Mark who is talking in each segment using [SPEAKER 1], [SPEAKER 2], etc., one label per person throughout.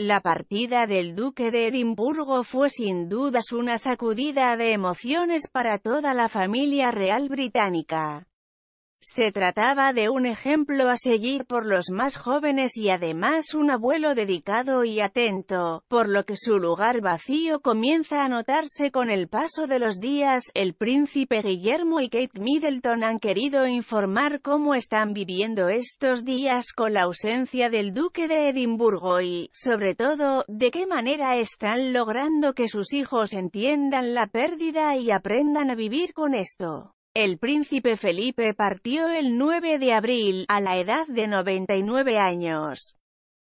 [SPEAKER 1] La partida del duque de Edimburgo fue sin dudas una sacudida de emociones para toda la familia real británica. Se trataba de un ejemplo a seguir por los más jóvenes y además un abuelo dedicado y atento, por lo que su lugar vacío comienza a notarse con el paso de los días. El príncipe Guillermo y Kate Middleton han querido informar cómo están viviendo estos días con la ausencia del duque de Edimburgo y, sobre todo, de qué manera están logrando que sus hijos entiendan la pérdida y aprendan a vivir con esto. El príncipe Felipe partió el 9 de abril, a la edad de 99 años.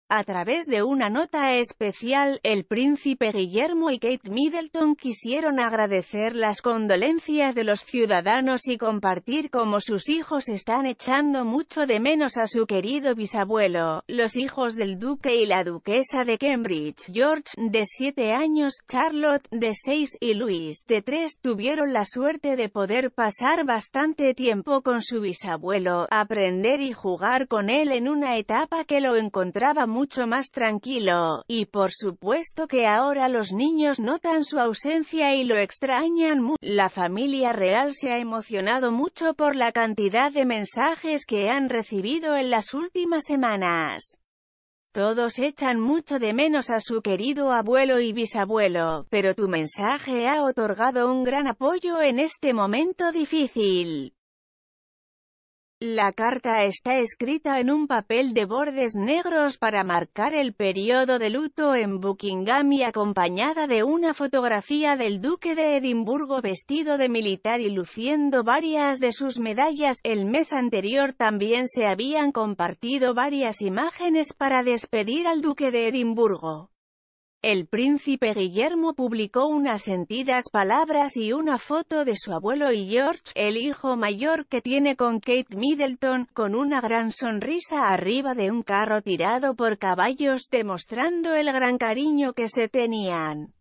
[SPEAKER 1] A través de una nota especial, el príncipe Guillermo y Kate Middleton quisieron agradecer las condolencias de los ciudadanos y compartir cómo sus hijos están echando mucho de menos a su querido bisabuelo, los hijos del duque y la duquesa de Cambridge, George, de 7 años, Charlotte, de 6 y Luis, de 3, tuvieron la suerte de poder pasar bastante tiempo con su bisabuelo, aprender y jugar con él en una etapa que lo encontraba mucho más tranquilo, y por supuesto que ahora los niños notan su ausencia y lo extrañan mucho. La familia real se ha emocionado mucho por la cantidad de mensajes que han recibido en las últimas semanas. Todos echan mucho de menos a su querido abuelo y bisabuelo, pero tu mensaje ha otorgado un gran apoyo en este momento difícil. La carta está escrita en un papel de bordes negros para marcar el periodo de luto en Buckingham y acompañada de una fotografía del duque de Edimburgo vestido de militar y luciendo varias de sus medallas. El mes anterior también se habían compartido varias imágenes para despedir al duque de Edimburgo. El príncipe Guillermo publicó unas sentidas palabras y una foto de su abuelo y George, el hijo mayor que tiene con Kate Middleton, con una gran sonrisa arriba de un carro tirado por caballos demostrando el gran cariño que se tenían.